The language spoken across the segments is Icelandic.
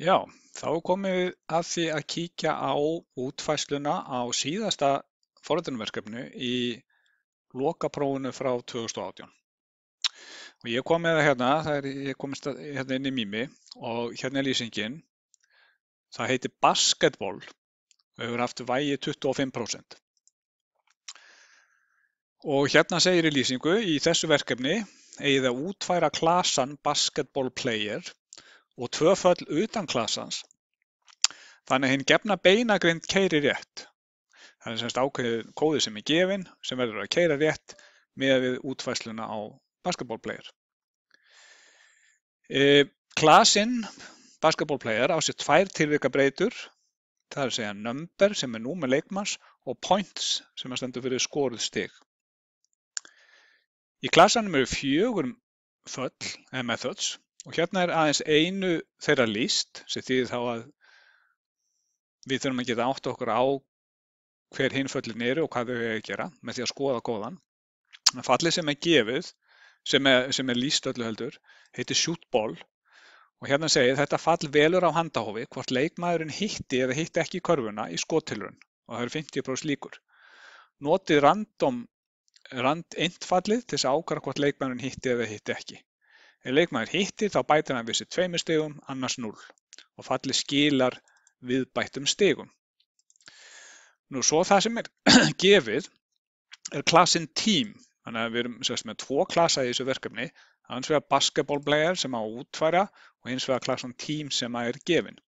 Já, þá er komið að því að kíkja á útfærsluna á síðasta forritunverkefnu í lokaprófunu frá 2018. Og ég kom með það hérna, það er, ég komist hérna inn í mými og hérna er lýsingin. Það heitir basketball og hefur haft vægi 25%. Og hérna segir í lýsingu í þessu verkefni eigið að útfæra klasan basketball player og tvöföll utan klassans. Þannig að hinn gefna beinagrind keiri rétt. Það er semst ákveðið kóði sem er gefin sem verður að keira rétt með við útfæsluna á basketballplayer. E, Klasinn basketballplayer á sér tvær tilvika breytur, það er að segja number sem er nú með leikmanns og points sem er stendur fyrir skoruð stig. Í klassanum eru fjögur föll, eða eh, methods, Og hérna er aðeins einu þeirra líst sem þýðir þá að við þurfum að geta átt okkur á hver hinföllin eru og hvað þau hefur að gera með því að skoða góðan. En fallið sem er gefið, sem er, sem er líst öllu heldur, heitir sjútból og hérna segir þetta fall velur á handahófi hvort leikmaðurinn hitti eða hitti ekki körfuna í skotilrun og það eru 50% líkur. Notið random rand eintfallið til þess að ákvara hvort leikmaðurinn hitti eða hitti ekki. Ef leikmaður hittir þá bætir hann við sér tveimur stegum, annars 0 og falli skilar viðbættum stegum. Nú svo það sem er gefið er klassin tím, þannig að við erum sérst, með tvo klassa í þessu verkefni, hans vegar basketballblegar sem á að útfæra og hins vegar klassan tím sem að er gefin.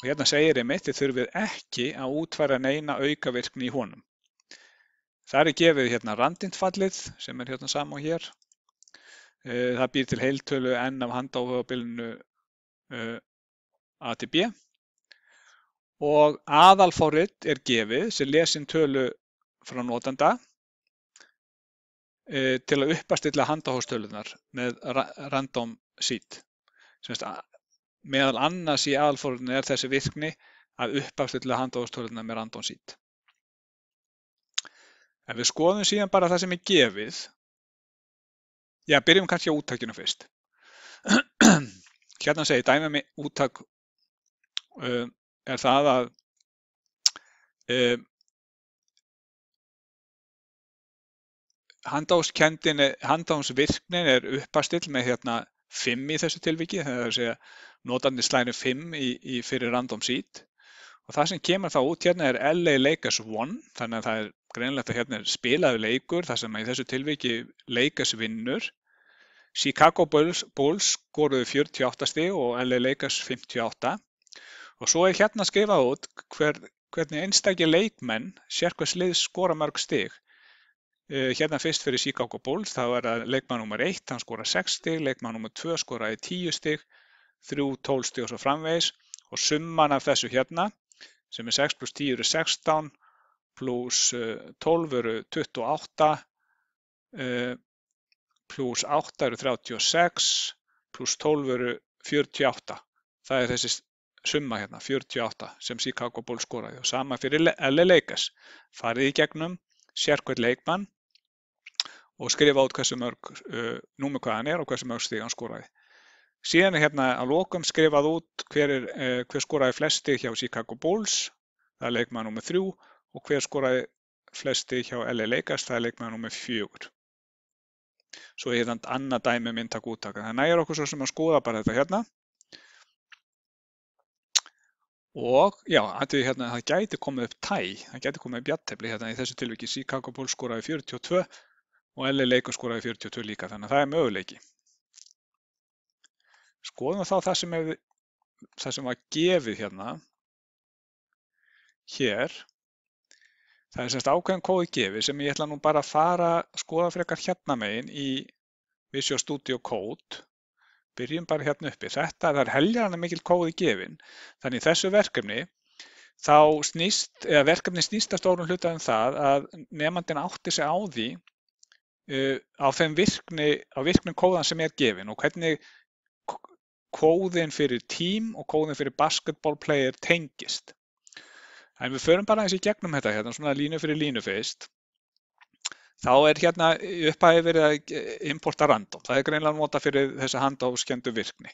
Og hérna segir ég mitt, þið þurfið ekki að útfæra neina aukavirkni í honum. Það er gefið hérna randintfallið sem er hérna saman og hér Eh, það býr til heiltölu N af handáhugabilinu eh, A til B og aðalfárit er gefið sem lesin tölu frá notanda eh, til að uppastilla handáhugastölunar með random seed. Meðal annars í aðalfáritinu er þessi virkni að uppastilla handáhugastölunar með random seed. En við skoðum síðan bara það sem er gefið Já, byrjum kannski á úttakinu fyrst. Hérna segi dæmið mig um úttak uh, er það að uh, um, handámsvirknin er uppastill með hérna 5 í þessu tilviki, þegar það er að segja notandi slænir 5 í, í fyrir random seed Og það sem kemur þá út hérna er LA Lakers 1, þannig að það er greinlegt að hérna er spilaðu leikur, það sem í þessu tilviki Lakers vinnur. Chicago Bulls, Bulls skoruðu 48 stíg og LA Lakers 58. Og svo er hérna skrifað út hver, hvernig einstakja leikmenn sér hvers lið skora mörg stíg. Eh, hérna fyrst fyrir Chicago Bulls, þá er það leikmann nr. 1, hann skoraði 6 stíg, leikmann nr. 2 skoraði 10 stíg, 3, 12 stíg og svo framvegis og summan af þessu hérna sem er 6 pluss 10 eru 16 pluss 12 eh, eru 28 eh, pluss 8 eru 36 pluss 12 eru 48. Það er þessi summa hérna, 48 sem Chicago Bulls skoraði og sama fyrir LA Lakers. Farið í gegnum, sér hvert leikmann og skrifa át hversu mörg uh, eh, númi hvað hann er og hversu mörg stíg hann skoraði. Síðan er hérna að lokum skrifað út hver, er, eh, hver skoraði flesti hjá Chicago Bulls, það er leikmaður nummið þrjú og hver skoraði flesti hjá LA Lakers, það er leikmaður nummið fjögur. Svo er þannig hérna annað dæmi um inntak úttaka. Það nægir okkur svo sem að skoða bara þetta hérna. Og já, hérna, það gæti komið upp tæ, það gæti komið upp jattefli hérna í þessu tilviki. Chicago Bulls skoraði 42 og LA Lakers skoraði 42 líka, þannig að það er möguleiki. Skoðum þá það sem, hef, það sem var gefið hérna. Hér. Það er semst ákveðin kóði gefið sem ég ætla nú bara að fara að skoða fyrir eitthvað hérna megin í Visual Studio Code. Byrjum bara hérna uppi. Þetta er helgjana mikil kóði gefin. Þannig í þessu verkefni þá snýst, eða verkefni snýst að stórum hluta um það að nefnandin átti sig á því uh, á þeim virkni, á virkni kóðan sem er gefin og hvernig kóðin fyrir team og kóðin fyrir basketball player tengist. En við förum bara eins í gegnum þetta hérna, svona línu fyrir línu fyrst. Þá er hérna upphæði verið að importa random. Það er greinlega nota fyrir þessa handáskjöndu virkni.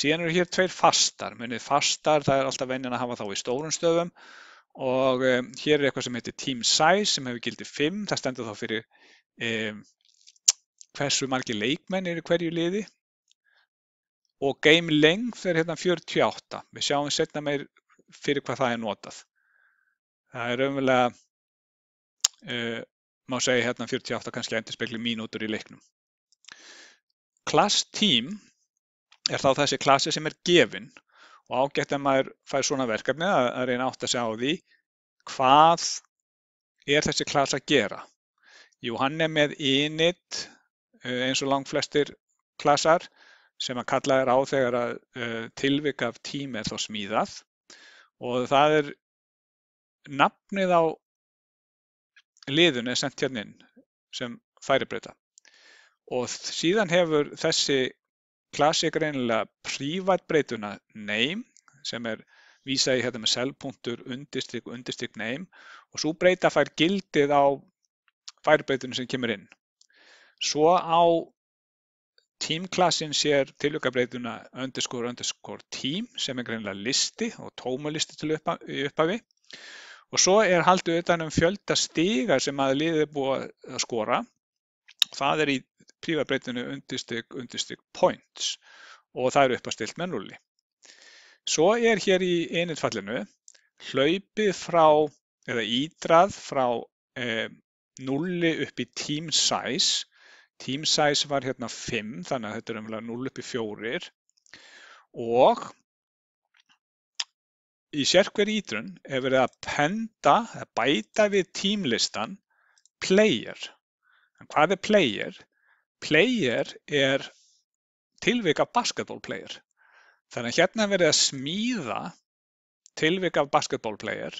Síðan eru hér tveir fastar. Munið fastar, það er alltaf venjan að hafa þá í stórun stöfum og um, hér er eitthvað sem heitir team size sem hefur gildið 5. Það stendur þá fyrir um, hversu margi leikmenn eru hverju liði og game length er hérna 48. Við sjáum setna meir fyrir hvað það er notað. Það er umverulega, uh, eh, má segja hérna 48 kannski endurspegli mínútur í leiknum. Class team er þá þessi klassi sem er gefinn og ágætt að maður fær svona verkefni að, að reyna átt að segja á því hvað er þessi klass að gera. Jú, hann er með init eh, eins og langt flestir klassar sem að kalla er á þegar að uh, tilvik af tím er þá smíðað og það er nafnið á liðunni sent hérna inn sem færibreyta. Og síðan hefur þessi klasi greinilega prívatbreytuna name sem er vísa í hérna með selpunktur, undirstryk, undirstryk name og svo breyta fær gildið á færibreytunum sem kemur inn. Svo á Team-klassinn sér tilvikabreytuna __team sem er greinilega listi og tómalisti í upphafi og svo er haldið utan um fjölda stiga sem að liðið er búið að skora. Það er í prífabreitunni undirstygg, undirstygg points og það er uppastilt með nulli. Svo er hér í einitfallinu hlaupið frá eða ídrað frá eh, nulli upp í team size Team size var hérna 5 þannig að þetta er umlega 0 upp í 4 og í sérkveri ítrun er verið að penda, að bæta við tímlistan player. En hvað er player? Player er tilvika basketball player. Þannig að hérna verið að smíða tilvika basketball player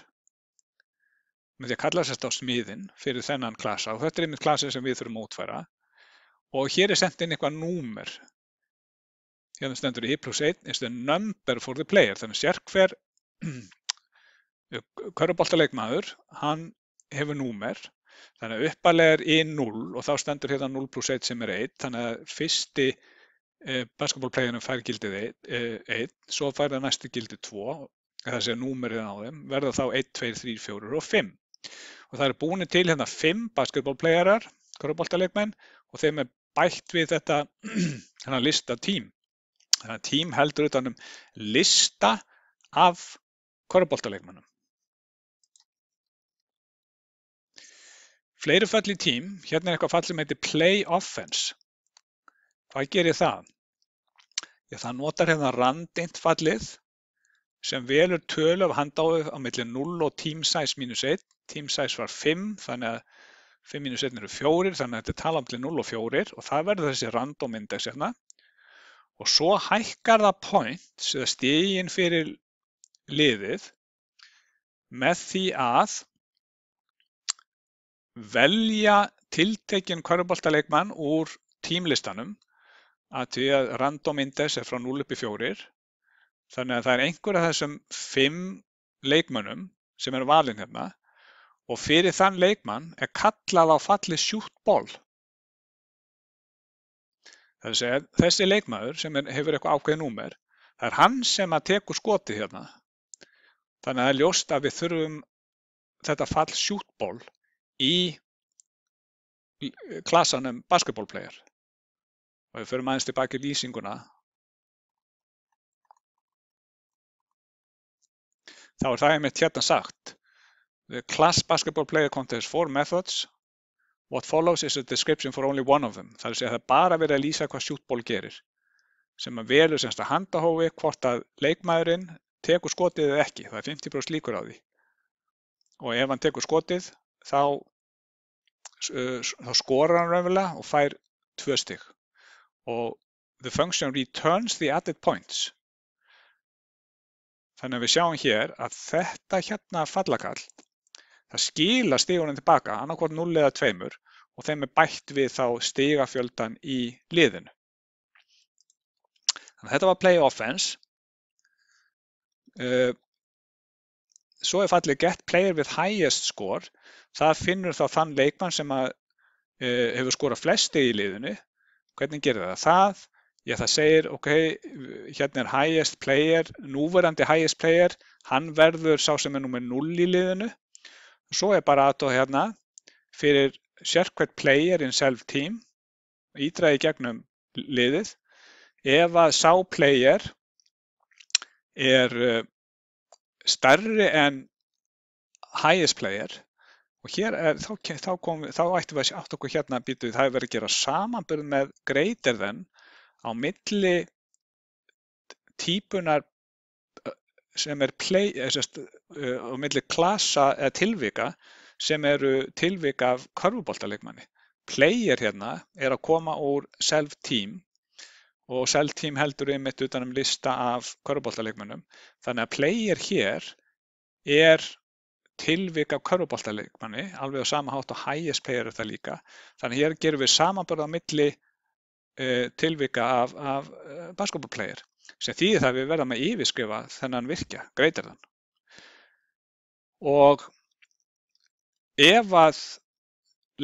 með því að kalla sérst á smíðin fyrir þennan klasa og þetta er einmitt klasa sem við þurfum að útfæra Og hér er sendt inn eitthvað númer. Hérna stendur i plus 1 is the number for the player. Þannig sér hver köruboltaleikmaður, hann hefur númer. Þannig að uppalega er í 0 og þá stendur hérna 0 plus 1 sem er 1. Þannig að fyrsti eh, basketballpleginum fær gildið 1, eh, svo fær það næstu gildið 2, það sé að númerið á þeim, verða þá 1, 2, 3, 4 og 5. Og það er búinir til hérna 5 basketballplegarar, köruboltaleikmenn og þeim er bætt við þetta hennar lista tím. Þannig að tím heldur utanum lista af korfbóltaleikmannum. Fleiri fall í tím, hérna er eitthvað fall sem heitir play offense. Hvað gerir það? Ég það notar hérna randeint fallið sem velur tölu af handáðu á millir 0 og team size minus 1. Team size var 5 þannig að 5 minus 1 eru 4 þannig að þetta er tala til 0 og 4 og það verður þessi random index hérna og svo hækkar það points eða stígin fyrir liðið með því að velja tiltekinn kvöruboltaleikmann úr tímlistanum að því að random index er frá 0 upp í 4 þannig að það er einhver af þessum 5 leikmannum sem eru valin hérna Og fyrir þann leikmann er kallað á fallið sjúkt boll. Þessi leikmaður sem hefur eitthvað ákveðið númer, það er hann sem að teku skotið hérna. Þannig að það er ljóst að við þurfum þetta fall sjúkt boll í klassanum basketballplegar. Og við förum aðeins tilbaki í lýsinguna. Þá er það einmitt hérna sagt. The class basketball player contains four methods. What follows is a description for only one of them. Það er að segja að það er bara verið að lýsa hvað sjútból gerir. Sem að velur semst að handahófi hvort að leikmaðurinn tekur skotið eða ekki. Það er 50% líkur á því. Og ef hann tekur skotið þá, þá skorar hann raunverulega og fær tvö stygg. Og the function returns the added points. Þannig að við sjáum hér að þetta hérna fallakall það skila stígunum tilbaka, annarkvárt 0 eða 2 og þeim er bætt við þá stígafjöldan í liðinu. Þannig að þetta var play offense. Uh, svo er fallið get player with highest score. Það finnur þá þann leikmann sem að, uh, hefur skorað flesti í liðinu. Hvernig gerir það það? Já, það segir, ok, hérna er highest player, núverandi highest player, hann verður sá sem er nummer 0 í liðinu Svo er bara aðdó hérna fyrir sérkvært player in self team, ídraði gegnum liðið. Ef að sá player er eh, starri en highest player og hér er, þá, þá, kom, þá ættum við að sjá átt okkur hérna að býta við það að vera að gera samanbyrð með greater than á milli típunar sem er play, eh, sest, uh, á milli klasa eða tilvika sem eru tilvika af körfuboltaleikmanni. Player hérna er að koma úr self-team og self-team heldur einmitt utanum lista af körfuboltaleikmannum. Þannig að player hér er tilvika af körfuboltaleikmanni, alveg á sama hátt og highest player er það líka. Þannig hér gerum við samanbörða á milli eh, tilvika af, af basketballplayer sem þýðir það að við verðum að yfirskrifa þennan virkja, greitir þann. Og ef að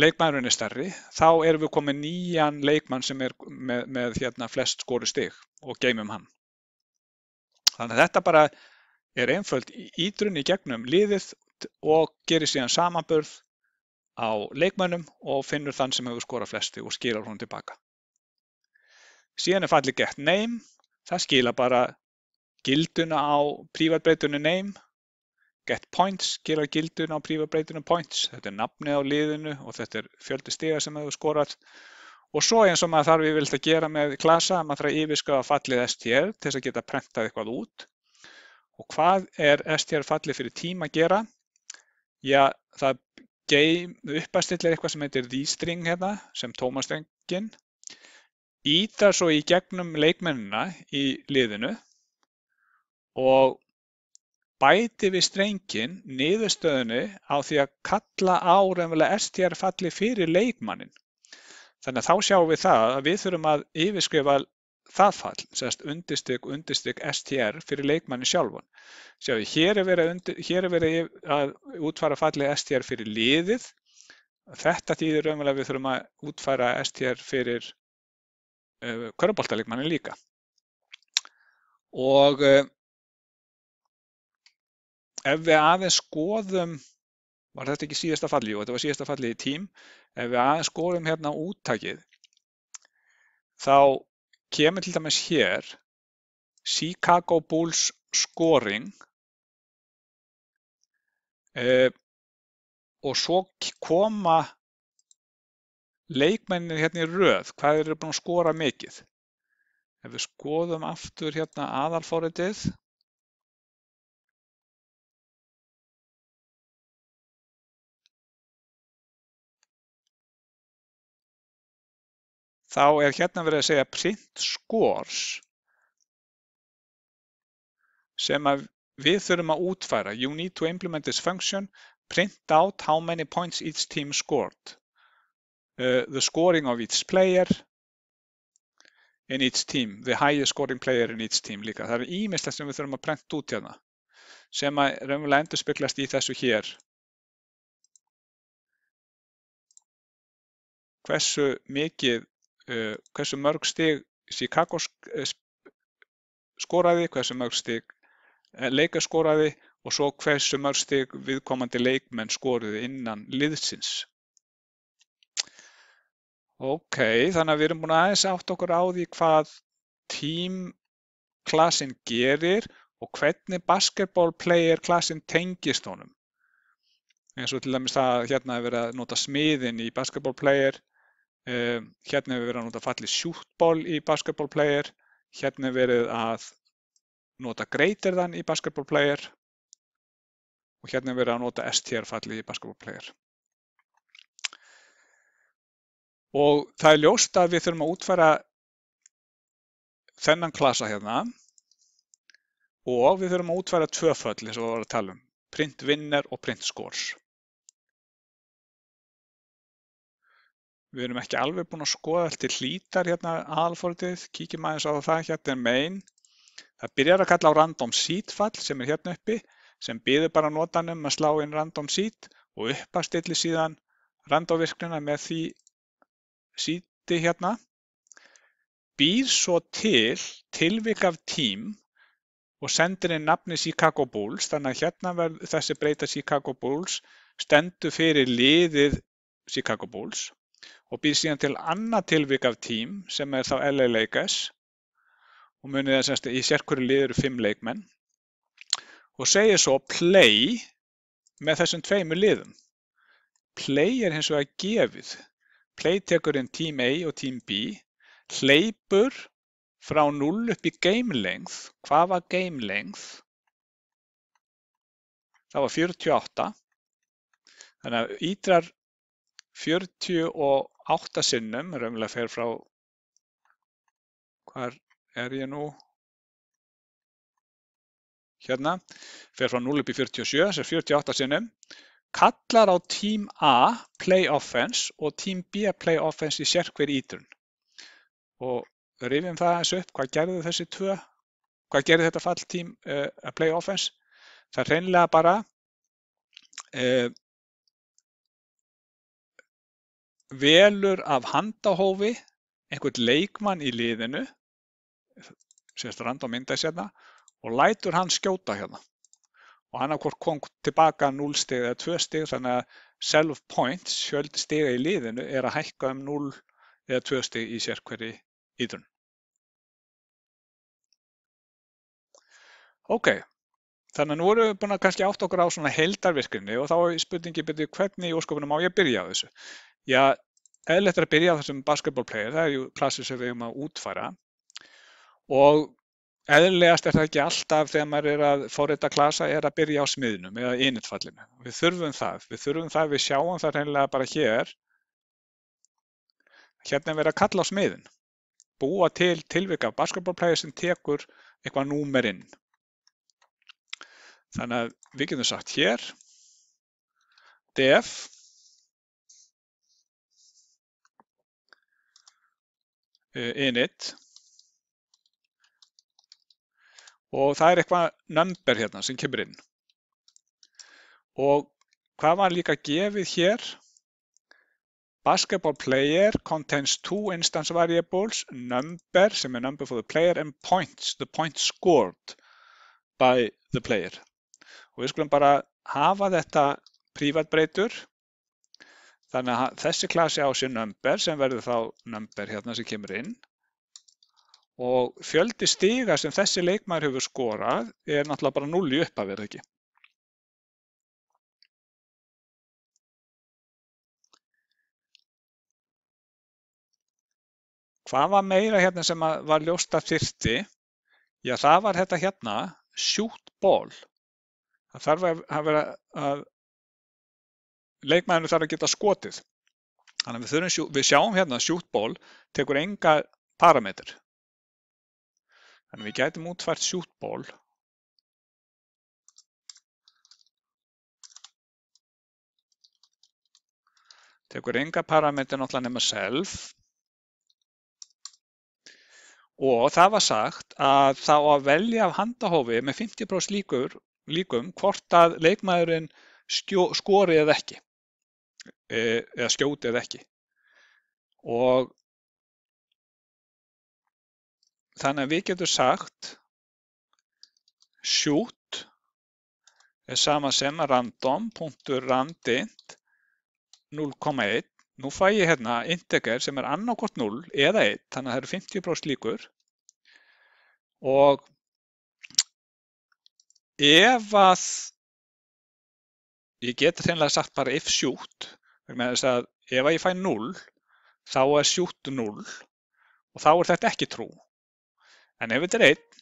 leikmannurinn er stærri, þá erum við komið nýjan leikmann sem er með, með hérna, flest skóru stig og geymum hann. Þannig að þetta bara er einföld ídrun í gegnum liðið og gerir síðan samanbörð á leikmannum og finnur þann sem hefur skórað flesti og skýrar hún tilbaka. Síðan er fallið gett name Það skila bara gilduna á prívatbreytunum name, getPoints skila gilduna á prívatbreytunum points, þetta er nafnið á liðinu og þetta er fjöldi stiga sem þú skorar og svo eins og maður þarf við vilt að gera með klasa, maður þarf að yfirskafa fallið STR til þess að geta prentað eitthvað út og hvað er STR fallið fyrir tíma að gera? Já, það uppastillir eitthvað sem heitir restring hérna sem tómastrengin ýta svo í gegnum leikmennina í liðinu og bæti við strengin niðurstöðinu á því að kalla á raunverulega STR falli fyrir leikmannin. Þannig að þá sjáum við það að við þurfum að yfirskrifa það fall, sérst undirstygg, undirstygg STR fyrir leikmanni sjálfan. Sjáum við, hér er verið, undir, hér er verið að útfara falli STR fyrir liðið. Þetta þýðir raunverulega við þurfum að útfara STR fyrir Eh, körnbóltalegmannin líka. Og eh, ef við aðeins skoðum, var þetta ekki síðasta falli, jú þetta var síðasta falli í tím, ef við aðeins skoðum hérna úttakið, þá kemur til dæmis hér Chicago Bulls scoring eh, og svo koma Leikmennirnir hérna í röð, hvað þeir eru búin að skora mikið? Ef við skoðum aftur hérna aðalfóritið þá er hérna verið að segja print scores sem við þurfum að útfæra. You need to implement this function, print out how many points each team scored uh, the scoring of each player in each team, the highest scoring player in each team líka. Það er ímislegt sem við þurfum að prenta út hérna sem að raunverulega endur spiklast í þessu hér. Hversu mikið, uh, hversu mörg stig Chicago eh, skoraði, hversu mörg stig leikaskoraði og svo hversu mörg stig viðkomandi leikmenn skoruði innan liðsins. Ok, þannig að við erum búin að aðeins átt okkur á því hvað tímklassin gerir og hvernig basketballplayer klassin tengist honum. Eins og til dæmis það hérna hefur verið að nota smiðin í basketballplayer, um, eh, hérna hefur verið að nota falli sjútból í basketballplayer, hérna hefur verið að nota greitirðan í basketballplayer og hérna hefur verið að nota STR falli í basketballplayer. Og það er ljóst að við þurfum að útfæra þennan klasa hérna og við þurfum að útfæra tvöföll eins og við varum að tala um, print winner og print scores. Við erum ekki alveg búin að skoða allt til hlítar hérna aðalfóritið, kíkjum aðeins á það hérna er main. Það byrjar að kalla á random seed fall sem er hérna uppi sem byrður bara notanum að slá inn random seed og uppastilli síðan randomvirknuna með því sýndi hérna, býr svo til tilvik af tím og sendir inn nafni Chicago Bulls, þannig að hérna verður þessi breyta Chicago Bulls, stendur fyrir liðið Chicago Bulls og býr síðan til annað tilvik af tím sem er þá LA Lakers og munið þess að í sérkvöru liður eru fimm leikmenn og segir svo play með þessum tveimur liðum. Play er hins vegar gefið Playtekurinn Team A og Team B hleypur frá 0 upp í game length. Hvað var game length? Það var 48. Þannig að Ídrar 48 sinnum, raunverulega fer frá, hvað er ég nú? Hérna, fer frá 0 upp í 47, þess að 48 sinnum. Kallar á Team A Play Offense og Team B Play Offense í sérhverjir ítrun. Og rifjum það eins upp, hvað gerðu þessi tvö? Hvað gerði þetta fall Team uh, eh, Play Offense? Það reynlega bara uh, velur af handahófi einhvern leikmann í liðinu sérst rand á mynda sérna og lætur hann skjóta hérna og annarkort kom tilbaka 0 stig eða 2 stig þannig að self points, sjöldi stiga í liðinu, er að hækka um 0 eða 2 stig í sér hverju ídrun. Ok, þannig að nú erum við búin að kannski átt okkur á svona heldarvirkjumni og þá er spurningi byrju hvernig í ósköpunum á ég að byrja á þessu. Já, eða letur að byrja á þessum basketballplayer, það er ju plassið sem við erum að útfæra og Eðlilegast er það ekki alltaf þegar maður er að forrita klasa er að byrja á smiðnum eða einitfallinu. Við þurfum það, við þurfum það, við sjáum það reynilega bara hér. Hérna er verið að kalla á smiðin, búa til tilvika basketballplæði sem tekur eitthvað númer inn. Þannig að við getum sagt hér, def, eh, init og það er eitthvað number hérna sem kemur inn. Og hvað var líka gefið hér? Basketball player contains two instance variables, number sem er number for the player and points, the points scored by the player. Og við skulum bara hafa þetta prívatbreytur. Þannig að þessi klasi á sér number sem verður þá number hérna sem kemur inn og fjöldi stiga sem þessi leikmaður hefur skorað er náttúrulega bara 0 í upphafi, er það ekki? Hvað var meira hérna sem var ljósta þyrti? Já, það var þetta hérna, shoot ball. Það þarf að, að vera að leikmæðinu þarf að geta skotið. Þannig að við, þurfum, við sjáum hérna að shoot ball tekur enga parametr. Þannig við gætum útfært sjútból Tekur enga parametri náttúrulega nema self og það var sagt að þá að velja af handahófi með 50% líkur, líkum hvort að leikmaðurinn skori eða ekki, eh, eða skjóti eða ekki. Og Þannig að við getum sagt shoot er sama sem random.randint 0,1. Nú fæ ég hérna integer sem er annarkort 0 eða 1, þannig að það eru 50% líkur. Og ef að, ég get reynilega sagt bara if shoot, vegna þess að ef að ég fæ 0, þá er shoot 0 og þá er þetta ekki trú. En ef þetta er 1,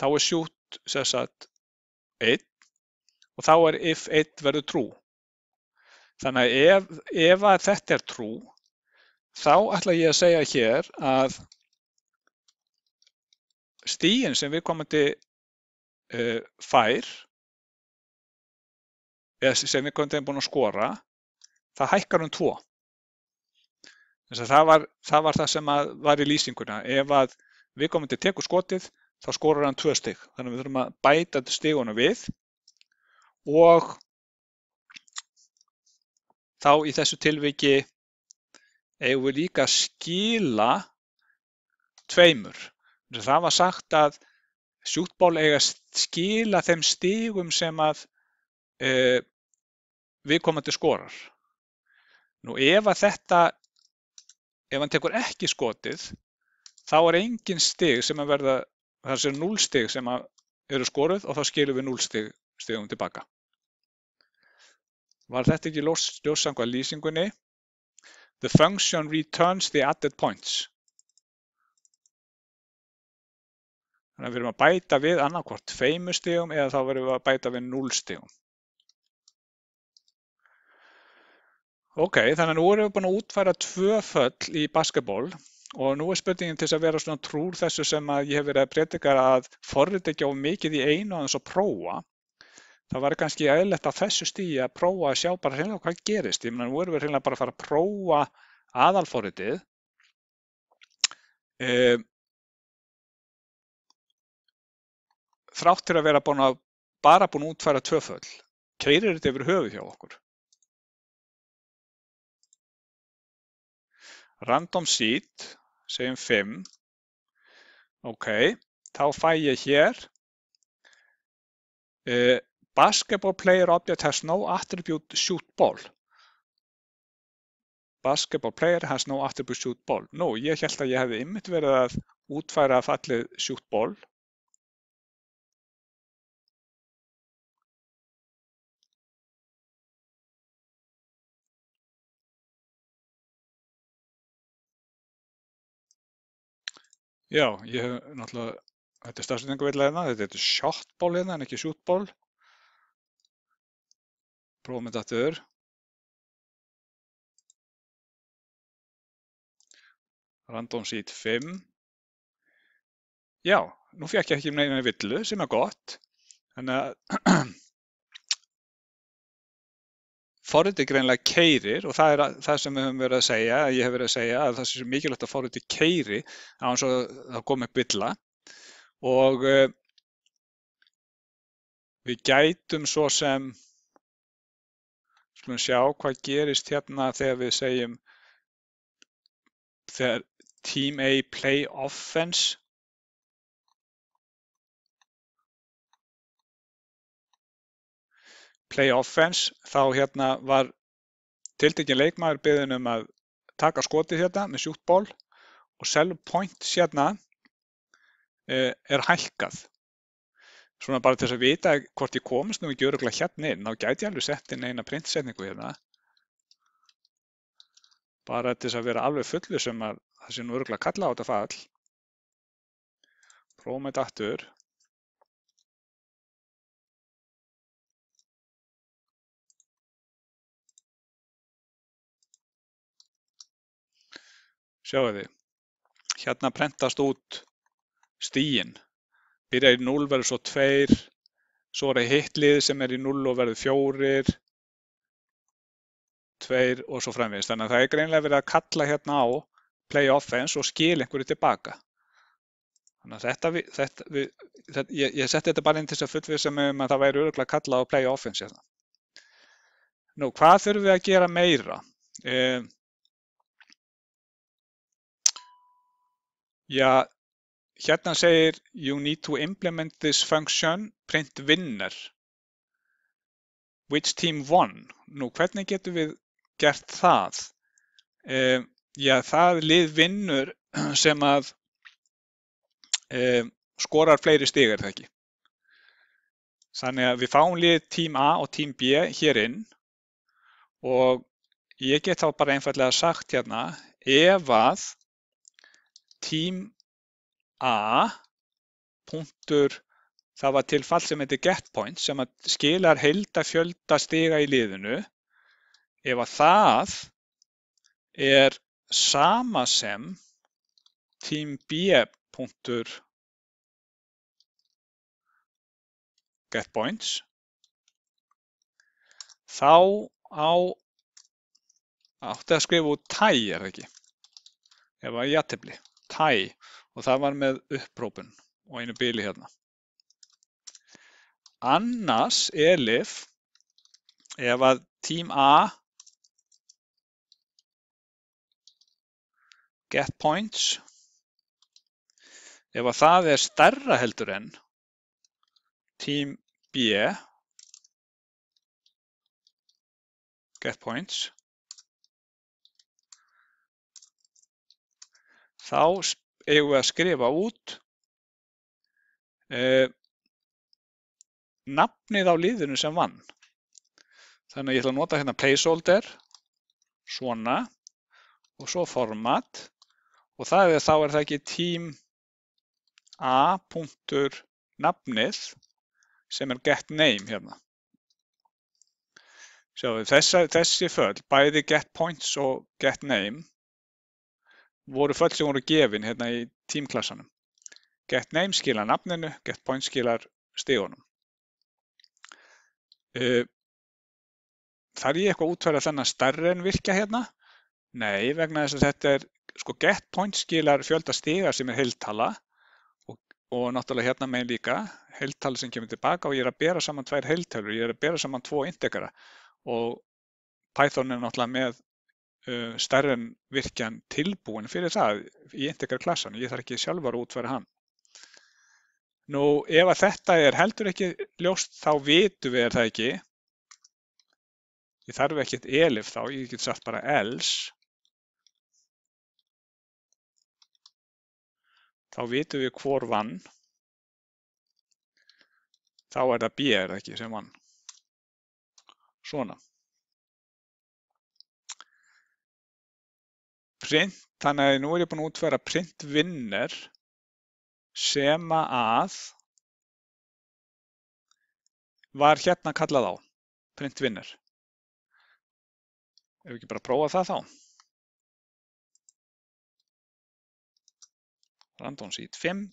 þá er sjút sérsagt 1 og þá er if 1 verður trú. Þannig að ef, ef að þetta er trú, þá ætla ég að segja hér að stíin sem við komandi uh, eh, fær, eða sem við komandi hefum búin að skora, það hækkar um 2. Það var, það var það sem var í lýsinguna. Ef að viðkomandi tekur skotið, þá skorur hann tvö stygg. Þannig að við þurfum að bæta stygunum við og þá í þessu tilviki eigum við líka að skila tveimur. Það var sagt að sjútból eiga að skila þeim stígum sem að e, viðkomandi skorar. Nú ef að þetta, ef hann tekur ekki skotið, þá er engin stig sem að verða, það er núl stig sem að eru skoruð og þá skilum við núl stig stigum tilbaka. Var þetta ekki ljósangvað lýsingunni? The function returns the added points. Þannig að við erum að bæta við annarkvort tveimu stigum eða þá verðum við að bæta við núl stigum. Ok, þannig að nú erum við búin að útfæra tvö föll í basketból Og nú er spurningin til að vera svona trúr þessu sem að ég hef verið að breytika að forrið ekki á mikið í einu aðeins að prófa. Það var kannski aðletta að þessu stíi að prófa að sjá bara hreinlega hvað gerist. Ég meina nú erum við hreinlega bara að fara að prófa aðalforriðið. E, eh, þráttir að vera búin að bara búin að útfæra tvöföll. Keirir þetta yfir höfu hjá okkur. Random seed segjum 5. Ok, þá fæ ég hér uh, Basketball player object has no attribute shoot ball. Basketball player has no attribute shoot ball. Nú, ég held að ég hefði ymmit verið að útfæra fallið shoot ball Já, ég hef náttúrulega, þetta er stafsendingavillega hérna, þetta er shotball hérna en ekki shootball. Prófum þetta aftur. Random seed 5. Já, nú fekk ég ekki um neina villu sem er gott. Þannig að forritið greinlega keirir og það er að, það sem við höfum verið að segja, ég hef verið að segja að það sé mikilvægt að forritið keiri á hans að það komi bylla og uh, við gætum svo sem, skulum sjá hvað gerist hérna þegar við segjum þegar Team A play offense play offense þá hérna var tiltekin leikmaður byggðin um að taka skotið hérna með sjúttból og selve point hérna eh, er hælkað. Svona bara til þess að vita hvort ég komist nú ekki öruglega hérna inn, þá gæti ég alveg sett inn eina printsetningu hérna. Bara til þess að vera alveg fullu sem að það sé nú öruglega kalla á þetta fall. Prófum þetta aftur. Sjáiði, hérna prentast út stígin, byrjar í 0 verður svo 2, svo er hitt lið sem er í 0 og verður 4, 2 og svo fremvins. Þannig að það er greinlega verið að kalla hérna á play offense og skil einhverju tilbaka. Þannig að þetta, þetta, við, þetta ég, ég setti þetta bara inn til þess að fullvisa mig um að það væri öruglega að kalla á play offense hérna. Nú, hvað þurfum við að gera meira? Um, Ja, hérna segir you need to implement this function print winner. Which team won? Nú, hvernig getum við gert það? Um, já, það lið vinnur sem að um, skorar fleiri stigar það ekki. Þannig að við fáum lið tím A og tím B hér inn og ég get þá bara einfallega sagt hérna ef að teama. Það var til fall sem heitir getpoint sem skilar heildafjölda stiga í liðinu. Ef að það er sama sem tím B. getpoints þá á átti að skrifa út tæ er ekki ef að ég aðtefli tæ og það var með upprópun og einu bíli hérna. Annars elif ef að tím A get points ef að það er stærra heldur en tím B get points þá eigum við að skrifa út eh, nafnið á liðinu sem vann. Þannig að ég ætla að nota hérna placeholder, svona og svo format og það er þá er það ekki team a.nafnið sem er getName hérna. Sjáum við þessi föll, bæði getPoints og getName voru föll sem voru gefin hérna í tímklassanum. GetName skila nafninu, GetPoint skilar stígunum. Eh, Þar ég eitthvað útfæra þennan starri en virkja hérna? Nei, vegna þess að þetta er, sko GetPoint skilar fjölda stígar sem er heiltala og, og náttúrulega hérna megin líka heiltala sem kemur tilbaka og ég er að bera saman tvær heiltölur, ég er að bera saman tvo indekara og Python er náttúrulega með uh, eh, stærren virkjan tilbúin fyrir það í integralklassan. Ég þarf ekki sjálfar að útfæra hann. Nú ef að þetta er heldur ekki ljóst þá vitum við er það ekki. Ég þarf ekki eitt elif þá, ég get satt bara else. Þá vitum við hvor vann. Þá er það b er ekki sem vann. Svona. print, þannig að nú er ég búin að útfæra printvinner sem að var hérna kallað á, printvinner. Ef við ekki bara prófa það þá. Random seed 5.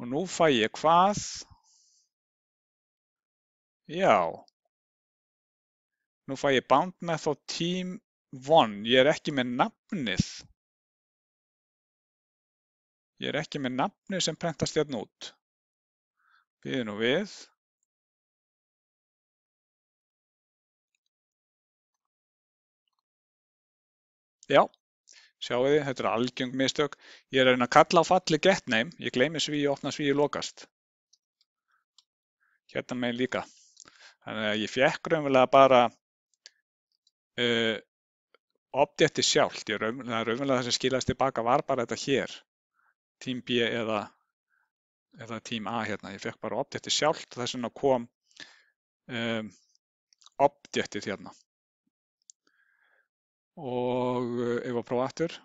Og nú fæ ég hvað? Já. Nú fæ ég bound method team Von, ég er ekki með nafnið. Ég er ekki með nafnið sem prentast hérna út. Við nú við. Já, sjáu þið, þetta er algjörg mistök. Ég er að reyna að kalla á falli getname, ég gleymi sví og opna sví og lokast. Hérna megin líka. Þannig að ég fjekk raunverulega bara uh, Objekti sjálft, ég raunverulega það sem skilaðist tilbaka var bara þetta hér, tím B eða, eða tím A hérna, ég fekk bara objekti sjálft og þess vegna kom um, ehm, objektið hérna. Og ef eh, við prófa aftur,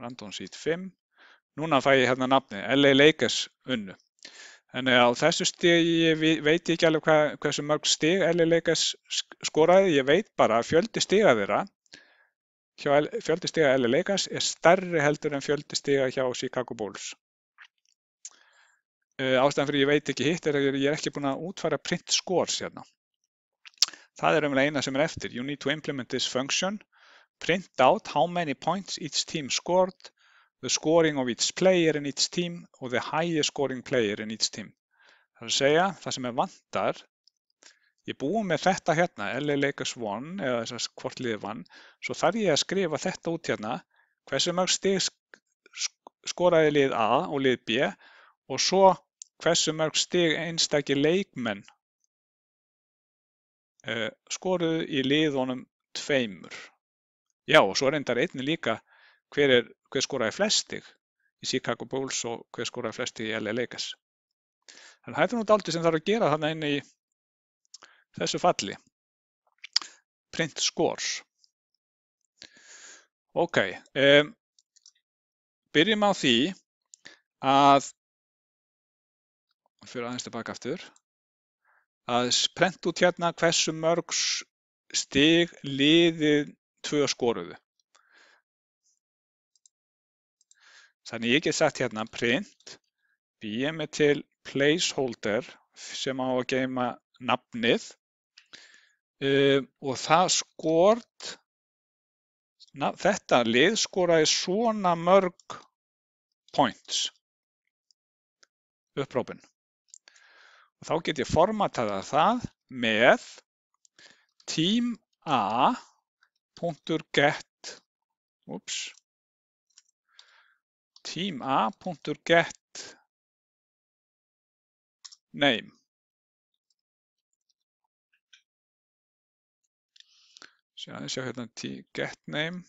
random seed 5, núna fæ ég hérna nafni, LA Lakers unnu. Þannig að eh, á þessu stigi ég veit ég ekki alveg hva, hversu mörg stig ellileikas skoraði, ég veit bara að fjöldi stiga þeirra hjá fjöldi stiga ellileikas er starri heldur en fjöldi stiga hjá Chicago Bulls. Eh, ástæðan fyrir ég veit ekki hitt er að ég er ekki búin að útfæra print scores hérna. Það er umlega eina sem er eftir. You need to implement this function. Print out how many points each team scored the scoring of each player in each team og the highest scoring player in each team. Það er að segja, það sem er vantar, ég búið með þetta hérna, LA Lakers won, eða þess að hvort liðið vann, svo þarf ég að skrifa þetta út hérna, hversu mörg stig skoraði lið A og lið B og svo hversu mörg stig einstakir leikmenn uh, skoruðu í liðunum tveimur. Já, og svo reyndar einni líka hver er hver skoraði flest stig í Chicago Bulls og hver skoraði flest stig í LA Lakers. Þannig að það er nút aldrei sem þarf að gera þarna inn í þessu falli. Print scores. Ok, um, byrjum á því að, fyrir aðeins tilbaka aftur, að prent út hérna hversu mörg stig liðið tvö skoruðu. Þannig ég get sagt hérna print, býja mig til placeholder sem á að geima nafnið um, og það skort, na, þetta lið skoraði svona mörg points, upprópun. Og þá get ég formatað að það með teama.get, ups, Team A.get name Sjáðu, sjá hérna get name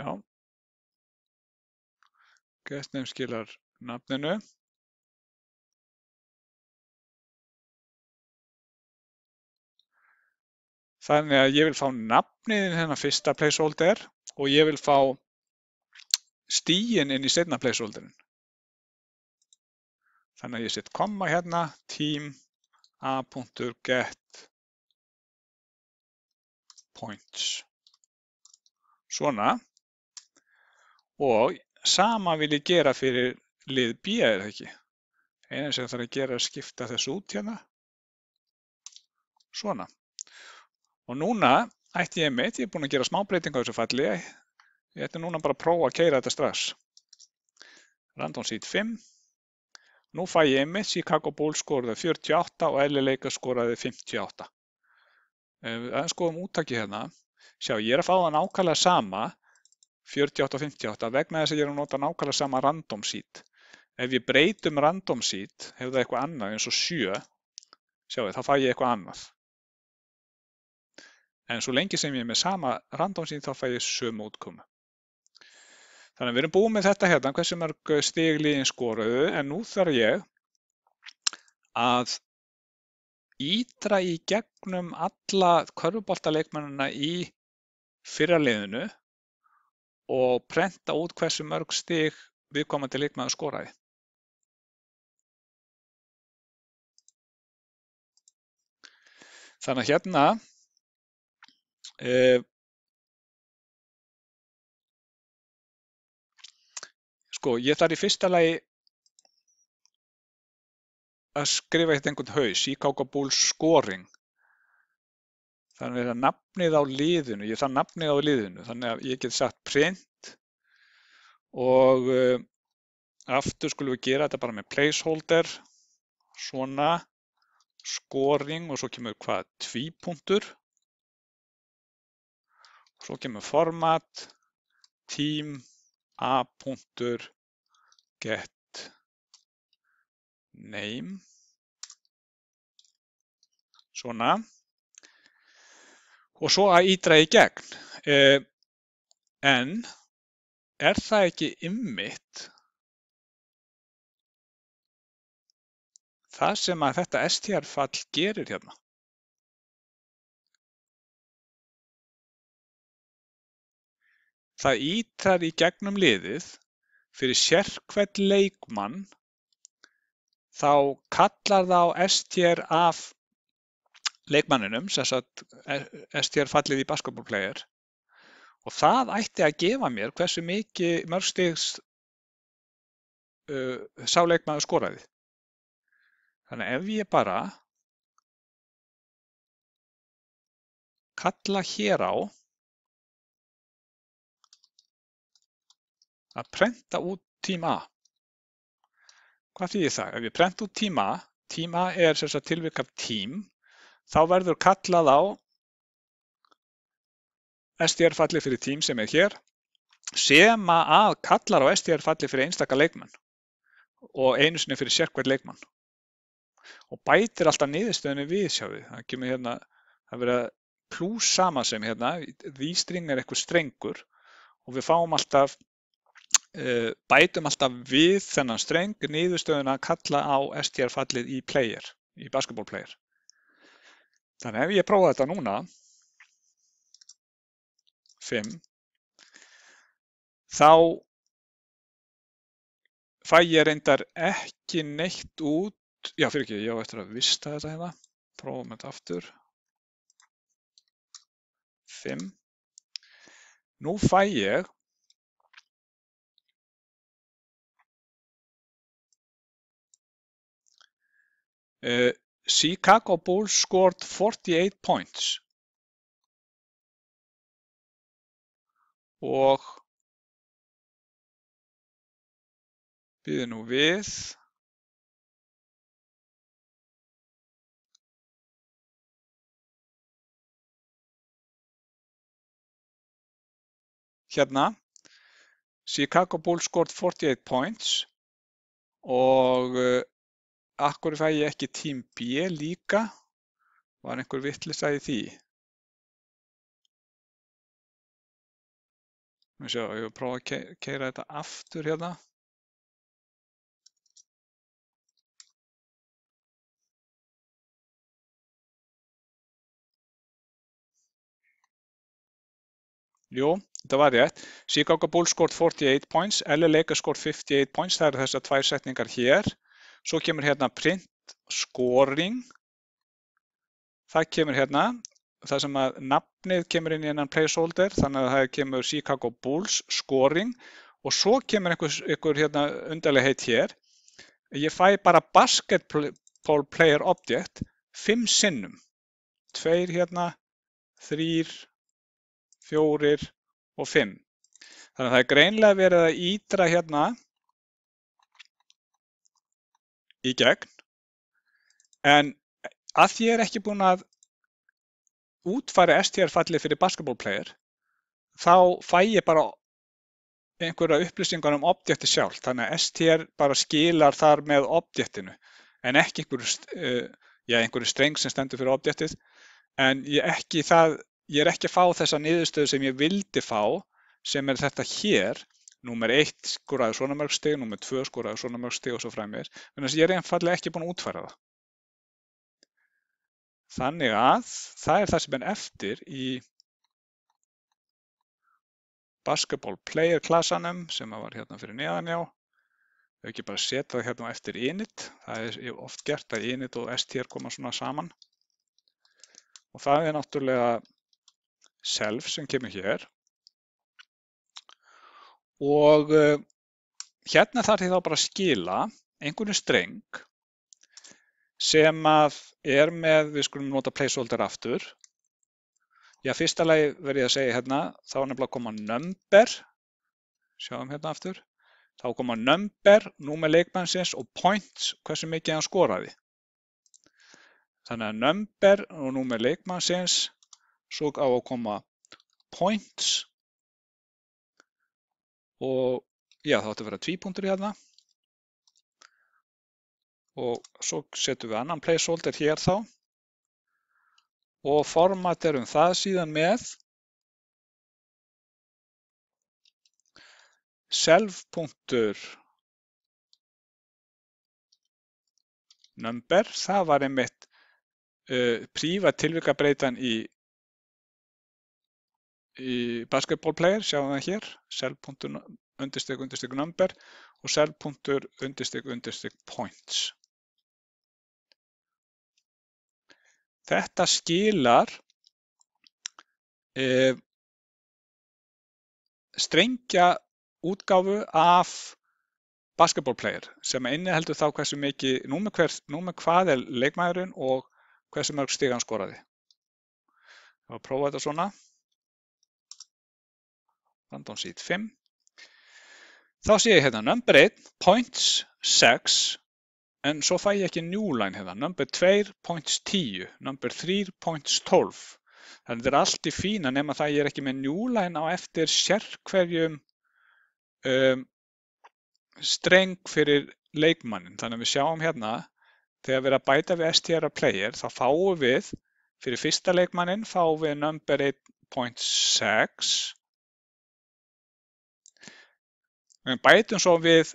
Já Get name skilar nafninu Þannig að ég vil fá nafnið inn hérna fyrsta placeholder og ég vil fá stíin inn í setna placeholderin. Þannig að ég set komma hérna, team a.get points. Svona. Og sama vil ég gera fyrir lið B eða ekki. Einu sem það þarf að gera er að skipta þessu út hérna. Svona. Og núna ætti ég mitt, ég er búin að gera smá breytinga á þessu falli, ég ætti núna bara að prófa að keira þetta strax. Random seed 5. Nú fæ ég mitt, Chicago Bulls skoraði 48 og Eli Lakers skoraði 58. Aðeins skoðum úttaki hérna. Sjá, ég er að fá það nákvæmlega sama 48 og 58 vegna þess að ég er að nota nákvæmlega sama random seed. Ef ég breytum random seed, hefur það eitthvað annað eins og 7, sjá ég, þá fæ ég eitthvað annað. En svo lengi sem ég er með sama randómsýn þá fæ ég sömu útkomu. Þannig að við erum búið með þetta hérna, hversu mörg eh, stigliðin skoruðu, en nú þarf ég að ídra í gegnum alla körfuboltaleikmannina í fyrraliðinu og prenta út hversu mörg stig viðkomandi leikmann skoraði. Þannig að hérna Eh, sko, ég þarf í fyrsta lagi að skrifa hérna einhvern haus, íkákabúl scoring. Þannig að það er nafnið á liðinu, ég þarf nafnið á liðinu, þannig að ég get sagt print og uh, aftur skulum við gera þetta bara með placeholder, svona, scoring og svo kemur hvað, tvípunktur. Svo kemur format, tím, a.get name, svona, og svo að ídra í gegn. Eh, en er það ekki ymmit það sem að þetta str-fall gerir hérna? Það ýtrar í gegnum liðið fyrir sérhvern leikmann, þá kallar það á STR af leikmanninum, sem sagt STR fallið í basketballplayer og það ætti að gefa mér hversu mikið mörgstegs uh, sáleikmaður skoraði. Þannig ef ég bara kalla hér á Að prenta út tíma A. Hvað þýðir það? Ef ég prenta út tíma A, tíma A er sem sagt tilvik af tím, þá verður kallað á str-falli fyrir tím sem er hér, sem að kallar á str-falli fyrir einstaka leikmann og einu sinni fyrir sérkvært leikmann. Og bætir alltaf niðurstöðinu við sjáðu. Það kemur hérna að vera pluss sama sem hérna, því string er eitthvað strengur og við fáum alltaf Eh, bætum alltaf við þennan streng niðurstöðuna að kalla á str-fallið í player, í basketball player. Þannig ef ég prófa þetta núna, 5, þá fæ ég reyndar ekki neitt út, já fyrir ekki, ég á eftir að vista þetta hérna, prófum þetta aftur, 5, nú fæ ég Eh, Chicago Bulls scored forty-eight points og býði nú við hérna Chicago Bulls scored forty-eight points og eh, Akkur fæ ég ekki tím B líka? Var einhver vitleysa í því? Við sjáum, ég vil prófa að keira þetta aftur hérna. Jú, þetta var rétt. Chicago Bulls scored 48 points, LA Lakers scored 58 points. Það eru þessar tvær setningar hér. Svo kemur hérna print scoring. Það kemur hérna, það sem að nafnið kemur inn í hennan placeholder, þannig að það kemur Chicago Bulls scoring og svo kemur einhver, einhver hérna, undarlega heitt hér. Ég fæ bara basketball player object fimm sinnum. Tveir hérna, þrýr, fjórir og fimm. Þannig að það er greinlega verið að ídra hérna í gegn en að ég er ekki búin að útfæra STR fallið fyrir basketballplayer þá fæ ég bara einhverja upplýsingar um objekti sjálf þannig að STR bara skilar þar með objektinu en ekki einhverju, eh, já, einhverju streng sem stendur fyrir objektið en ég, ekki það, ég er ekki að fá þessa niðurstöðu sem ég vildi fá sem er þetta hér Númer eitt skoraði svona mörg stig, númer tvö skoraði svona mörg stig og svo framvegis. Þannig að ég er einfallega ekki búin að útfæra það. Þannig að það er það sem er eftir í basketball player klassanum sem var hérna fyrir neðan já. Þau ekki bara setja það hérna eftir init. Það er oft gert að init og str koma svona saman. Og það er náttúrulega self sem kemur hér og eh, hérna þarf því þá bara að skila einhvern streng sem að er með, við skulum nota placeholder aftur. Já, fyrsta lagi verði ég að segja hérna, þá er nefnilega að koma number, sjáum hérna aftur, þá koma number, númer leikmannsins og points, hversu mikið hann skoraði. Þannig að number og númer leikmannsins, svo á að koma points og já, það átti að vera tvípunktur í hérna og svo setjum við annan placeholder hér þá og formaterum það síðan með self.number, það var einmitt uh, prífa tilvíkabreitan í í basketball player, sjáum það hér, cell.understeg-number og cell.understeg-points. Þetta skilar e, strengja útgáfu af basketball player sem inniheldur þá hversu mikið, númur, hver, númur hvað er leikmæðurinn og hversu mörg stígan skoraði. Þá prófa þetta svona. Random seed 5. Þá sé ég hérna number 1, points 6, en svo fæ ég ekki new line hérna, number 2, points 10, number 3, points 12. Þannig að þetta er allt í fína nema það ég er ekki með new line á eftir sérkverjum um, streng fyrir leikmannin. Þannig að við sjáum hérna, þegar við erum að bæta við STR player, þá fáum við, fyrir fyrsta leikmannin fáum við number 1.6 en bætum svo við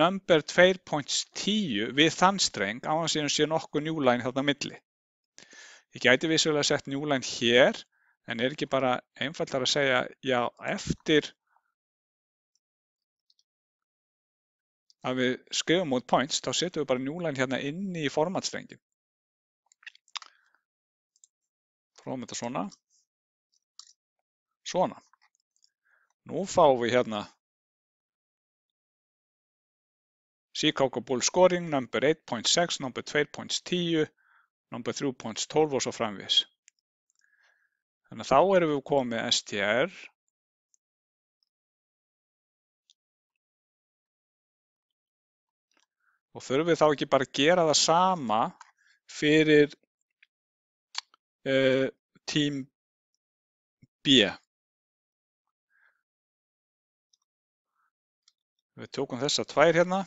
number 2.10 við þann streng á hans síðan sé nokkuð njúlæn þarna milli. Ég gæti vissulega að setja njúlæn hér en er ekki bara einfallar að segja já eftir að við skrifum út points þá setjum við bara njúlæn hérna inn í formatstrengin. Prófum þetta svona. Svona. Nú fáum við hérna Chicago Bulls scoring, number 8.6, number 2.10, number 3.12 og svo framvegis. Þannig að þá erum við komið með STR. Og þurfum við þá ekki bara að gera það sama fyrir uh, eh, tím B. Við tókum þessa tvær hérna.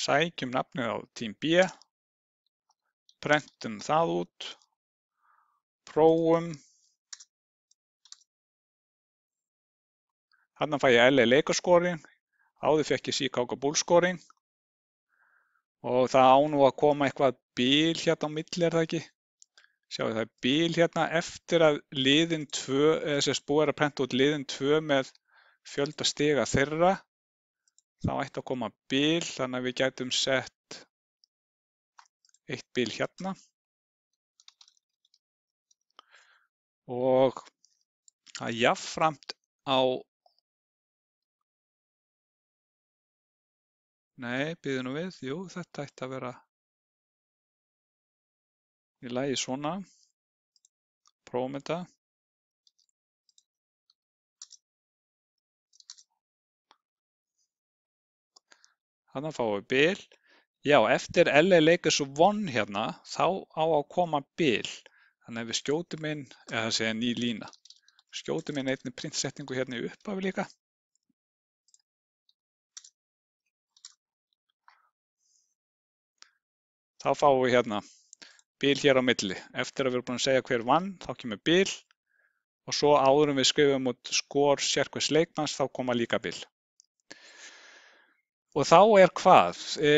Sækjum nafnið á tím B, prentum það út, prófum, hann fæ ég LA leikaskorin, áður fekk ég síkáka búlskorin og það ánú að koma eitthvað bíl hérna á milli er það ekki. Sjáu það er bíl hérna eftir að liðin 2, eða sérst búið er að prenta út liðin 2 með fjölda stiga þeirra Þá ætti að koma bil, þannig að við getum sett eitt bil hérna og að jafnframt á, nei, býðu nú við, jú, þetta ætti að vera í lægi svona, prófum þetta. Þarna fáum við bil. Já, eftir LA Lakers og 1 hérna, þá á að koma bil. Þannig að við skjótum inn, eða það segja ný lína. Skjótum inn einni printsetningu hérna í upphafi líka. Þá fáum við hérna bil hér á milli. Eftir að við erum búin að segja hver vann, þá kemur bil og svo áðurum við skrifum út skor sérkvæs leikmanns, þá koma líka bil. Og þá er hvað? E,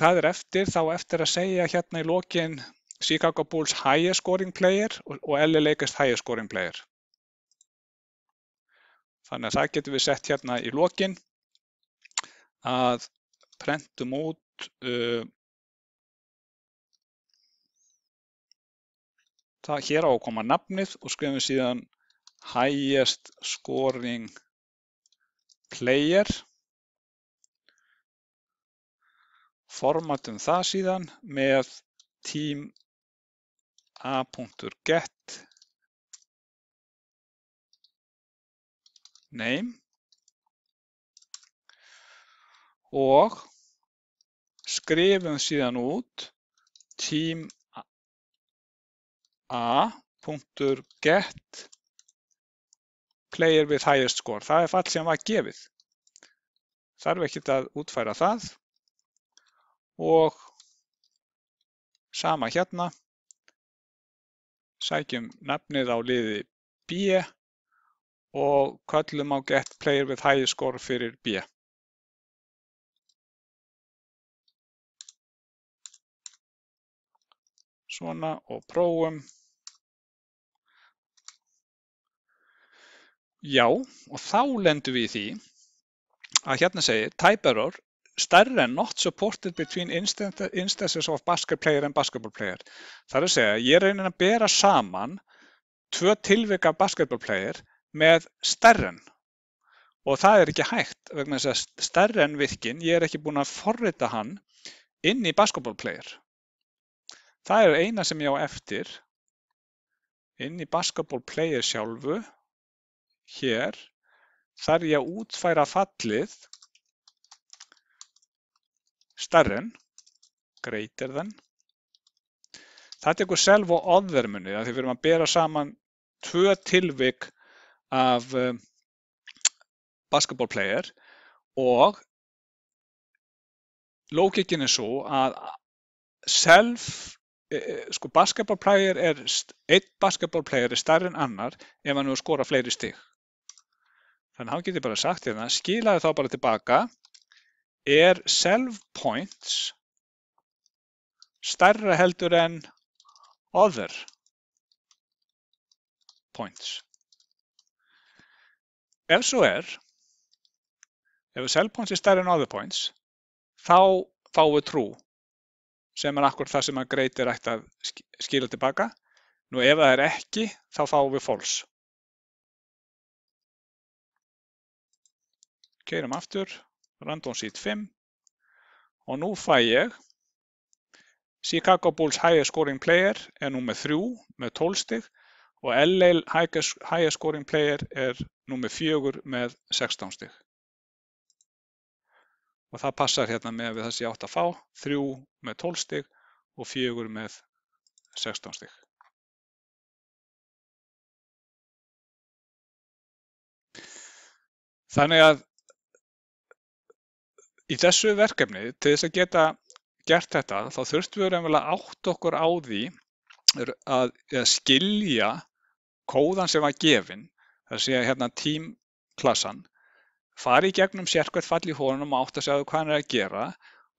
hvað er eftir? Þá eftir að segja hérna í lokin Chicago Bulls higher scoring player og LA Lakers higher scoring player. Þannig að það getum við sett hérna í lokin að prentum út uh, það hér á að koma nafnið og skrifum síðan highest scoring player Formatum það síðan með team.a.get name og skrifum síðan út team.a.get player with highest score. Það er fall sem var gefið. Þarf ekki að útfæra það og sama hérna. Sækjum nafnið á liði B og köllum á getPlayer with high score fyrir B. Svona og prófum. Já, og þá lendum við í því að hérna segir type error stærri en not supported between instances of basket player and basketball player. Það er að segja, ég reynir að bera saman tvö tilvika basketball player með stærren og það er ekki hægt vegna þess að stærren virkin, ég er ekki búin að forrita hann inn í basketball player. Það er eina sem ég á eftir inn í basketball player sjálfu hér þar ég að útfæra fallið stærri en, greater than. Það tekur self og other muni að því við erum að bera saman tvö tilvik af um, basketball player og lókikinn er svo að self, eh, eh, sko basketball player er, eitt basketball player er starri en annar ef hann hefur skorað fleiri stík. Þannig að hann getur bara sagt hérna, skilaði þá bara tilbaka Er self-points stærra heldur en other points? Ef svo er, ef self-points er stærra en other points, þá fáum við trú sem er akkur það sem að greit er ætti að skila tilbaka. Nú ef það er ekki, þá fáum við false. Keirum aftur. Random Seed 5 og nú fæ ég Chicago Bulls Highest Scoring Player er nummið 3 með 12 stygg og LA Highest Scoring Player er nummið 4 með 16 stygg. Og það passar hérna með þessi átt að fá, 3 með 12 stygg og 4 með 16 stygg. Þannig að Í þessu verkefni, til þess að geta gert þetta, þá þurftum við raunverulega að átta okkur á því að, að skilja kóðan sem var gefinn, þess að hérna tímklassan, fari í gegnum sérkvært fall í honum og átta sig á hvað hann er að gera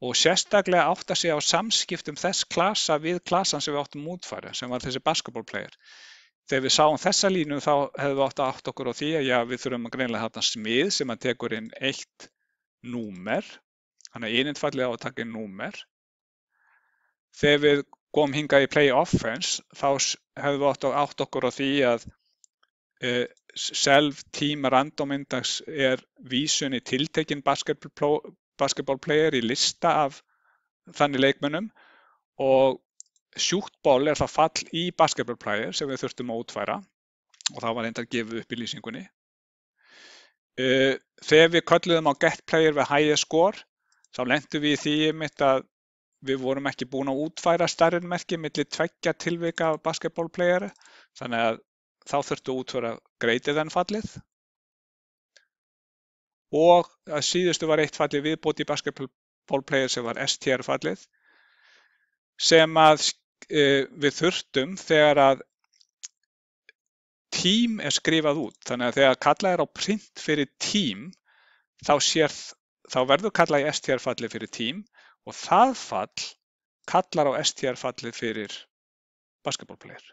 og sérstaklega átta sig á samskiptum þess klassa við klassan sem við áttum útfæri, sem var þessi basketballplayer. Þegar við sáum þessa línu þá hefðum við átt að átt okkur á því að já, við þurfum að greinlega hafa smið sem að tekur inn eitt númer, þannig að einfallega á að taka inn númer. Þegar við komum hingað í play offense þá hefðum við átt okkur á því að uh, self team random index er vísun í tiltekin basketball player í lista af þannig leikmönnum og sjúktból er það fall í basketball player sem við þurftum að útfæra og það var einnig að gefa upp í lýsingunni. Eh, þegar við kölluðum á get player við highest score þá lendum við í því mitt að við vorum ekki búin að útfæra starrenmerki millir tveggja tilvika af basketballplayeri þannig að þá þurftu að útfæra greitið en fallið og að síðustu var eitt fallið viðbúti í basketballplayeri sem var STR fallið sem að e, við þurftum þegar að Team er skrifað út þannig að þegar kallað er á print fyrir team þá, sér, þá verður kallað í str-falli fyrir team og það fall kallar á str-fallið fyrir basketballplayer.